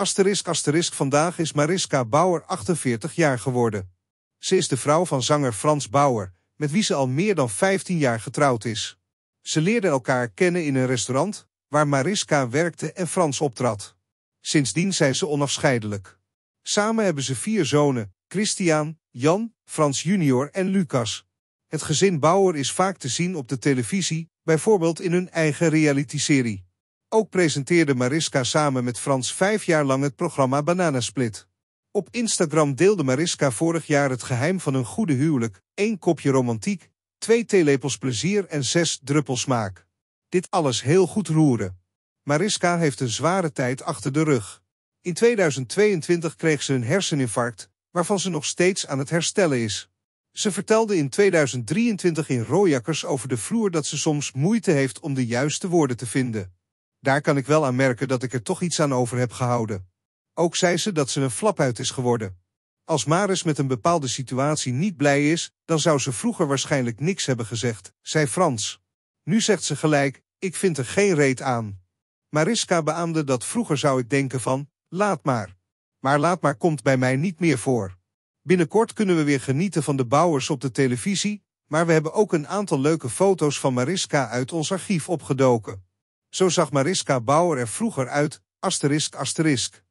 Asterisk asterisk vandaag is Mariska Bauer 48 jaar geworden. Ze is de vrouw van zanger Frans Bauer, met wie ze al meer dan 15 jaar getrouwd is. Ze leerden elkaar kennen in een restaurant, waar Mariska werkte en Frans optrad. Sindsdien zijn ze onafscheidelijk. Samen hebben ze vier zonen, Christian, Jan, Frans junior en Lucas. Het gezin Bauer is vaak te zien op de televisie, bijvoorbeeld in hun eigen realityserie. Ook presenteerde Mariska samen met Frans vijf jaar lang het programma Bananasplit. Op Instagram deelde Mariska vorig jaar het geheim van een goede huwelijk: één kopje romantiek, twee theelepels plezier en zes druppels smaak. Dit alles heel goed roeren. Mariska heeft een zware tijd achter de rug. In 2022 kreeg ze een herseninfarct, waarvan ze nog steeds aan het herstellen is. Ze vertelde in 2023 in Rooijakkers over de vloer dat ze soms moeite heeft om de juiste woorden te vinden. Daar kan ik wel aan merken dat ik er toch iets aan over heb gehouden. Ook zei ze dat ze een uit is geworden. Als Maris met een bepaalde situatie niet blij is, dan zou ze vroeger waarschijnlijk niks hebben gezegd, zei Frans. Nu zegt ze gelijk, ik vind er geen reet aan. Mariska beaamde dat vroeger zou ik denken van, laat maar. Maar laat maar komt bij mij niet meer voor. Binnenkort kunnen we weer genieten van de bouwers op de televisie, maar we hebben ook een aantal leuke foto's van Mariska uit ons archief opgedoken. Zo zag Mariska Bauer er vroeger uit, asterisk asterisk.